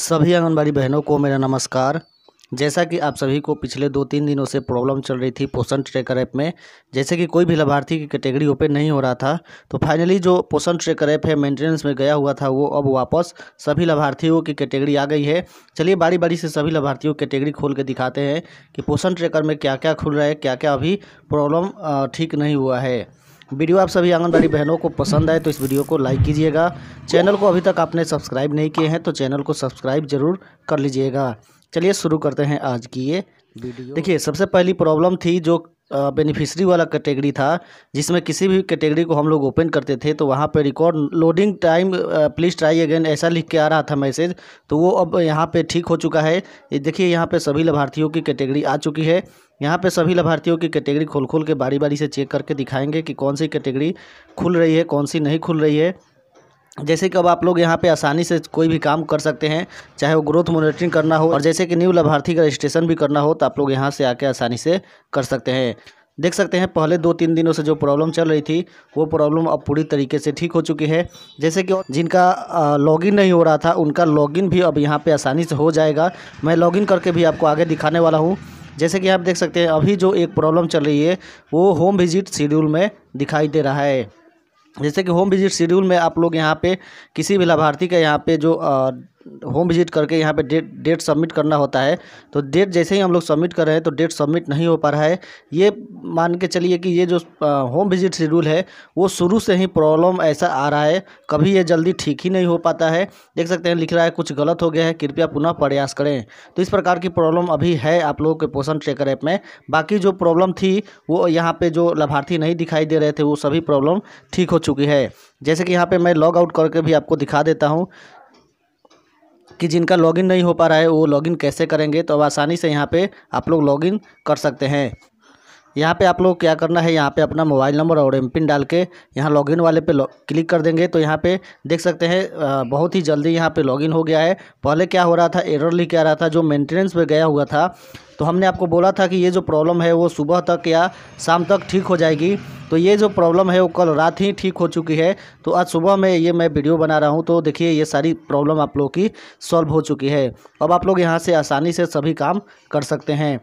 सभी आंगनबाड़ी बहनों को मेरा नमस्कार जैसा कि आप सभी को पिछले दो तीन दिनों से प्रॉब्लम चल रही थी पोषण ट्रैकर ऐप में जैसे कि कोई भी लाभार्थी की कैटेगरी ओपन नहीं हो रहा था तो फाइनली जो पोषण ट्रैकर ऐप है मेंटेनेंस में गया हुआ था वो अब वापस सभी लाभार्थियों की कैटेगरी आ गई है चलिए बारी बारी से सभी लाभार्थियों की कैटेगरी खोल के दिखाते हैं कि पोषण ट्रेकर में क्या क्या खुल रहा है क्या क्या अभी प्रॉब्लम ठीक नहीं हुआ है वीडियो आप सभी आंगनबाड़ी बहनों को पसंद आए तो इस वीडियो को लाइक कीजिएगा चैनल को अभी तक आपने सब्सक्राइब नहीं किए हैं तो चैनल को सब्सक्राइब जरूर कर लीजिएगा चलिए शुरू करते हैं आज की ये वीडियो देखिए सबसे पहली प्रॉब्लम थी जो बेनिफिशरी वाला कैटेगरी था जिसमें किसी भी कैटेगरी को हम लोग ओपन करते थे तो वहाँ पे record loading time please try again ऐसा लिख के आ रहा था मैसेज तो वो अब यहाँ पे ठीक हो चुका है ये देखिए यहाँ पे सभी लाभार्थियों की कैटेगरी आ चुकी है यहाँ पे सभी लाभार्थियों की कैटेगरी खोल खोल के बारी बारी से चेक करके दिखाएंगे कि कौन सी कैटेगरी खुल रही है कौन सी नहीं खुल रही है जैसे कि अब आप लोग यहाँ पे आसानी से कोई भी काम कर सकते हैं चाहे वो ग्रोथ मॉनिटरिंग करना हो और जैसे कि न्यू लाभार्थी का रजिस्ट्रेशन भी करना हो तो आप लोग यहाँ से आके आसानी से कर सकते हैं देख सकते हैं पहले दो तीन दिनों से जो प्रॉब्लम चल रही थी वो प्रॉब्लम अब पूरी तरीके से ठीक हो चुकी है जैसे कि जिनका लॉगिन नहीं हो रहा था उनका लॉगिन भी अब यहाँ पे आसानी से हो जाएगा मैं लॉगिन करके भी आपको आगे दिखाने वाला हूँ जैसे कि आप देख सकते हैं अभी जो एक प्रॉब्लम चल रही है वो होम विजिट शेड्यूल में दिखाई दे रहा है जैसे कि होम विजिट शेड्यूल में आप लोग यहाँ पे किसी भी लाभार्थी का यहाँ पे जो होम विजिट करके यहाँ पे डेट डेट सबमिट करना होता है तो डेट जैसे ही हम लोग सबमिट कर रहे हैं तो डेट सबमिट नहीं हो पा रहा है ये मान के चलिए कि ये जो होम विजिट शेड्यूल है वो शुरू से ही प्रॉब्लम ऐसा आ रहा है कभी ये जल्दी ठीक ही नहीं हो पाता है देख सकते हैं लिख रहा है कुछ गलत हो गया है कृपया पुनः प्रयास करें तो इस प्रकार की प्रॉब्लम अभी है आप लोगों के पोषण ट्रेकर ऐप में बाकी जो प्रॉब्लम थी वो यहाँ पर जो लाभार्थी नहीं दिखाई दे रहे थे वो सभी प्रॉब्लम ठीक हो चुकी है जैसे कि यहाँ पर मैं लॉग आउट करके भी आपको दिखा देता हूँ कि जिनका लॉगिन नहीं हो पा रहा है वो लॉगिन कैसे करेंगे तो अब आसानी से यहाँ पे आप लोग लॉगिन कर सकते हैं यहाँ पे आप लोग क्या करना है यहाँ पे अपना मोबाइल नंबर और एम पिन डाल के यहाँ लॉगिन वाले पे क्लिक कर देंगे तो यहाँ पे देख सकते हैं बहुत ही जल्दी यहाँ पे लॉगिन हो गया है पहले क्या हो रहा था एरर लिख आ रहा था जो मेंटेनेंस पे गया हुआ था तो हमने आपको बोला था कि ये जो प्रॉब्लम है वो सुबह तक या शाम तक ठीक हो जाएगी तो ये जो प्रॉब्लम है वो कल रात ही ठीक हो चुकी है तो आज सुबह में ये मैं वीडियो बना रहा हूँ तो देखिए ये सारी प्रॉब्लम आप लोगों की सॉल्व हो चुकी है अब आप लोग यहाँ से आसानी से सभी काम कर सकते हैं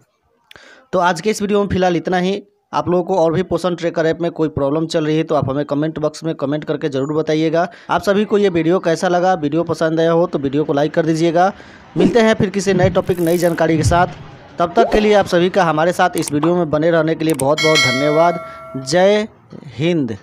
तो आज के इस वीडियो में फिलहाल इतना ही आप लोगों को और भी पोषण ट्रेकर ऐप में कोई प्रॉब्लम चल रही है तो आप हमें कमेंट बॉक्स में कमेंट करके ज़रूर बताइएगा आप सभी को ये वीडियो कैसा लगा वीडियो पसंद आया हो तो वीडियो को लाइक कर दीजिएगा मिलते हैं फिर किसी नए टॉपिक नई जानकारी के साथ तब तक के लिए आप सभी का हमारे साथ इस वीडियो में बने रहने के लिए बहुत बहुत धन्यवाद जय हिंद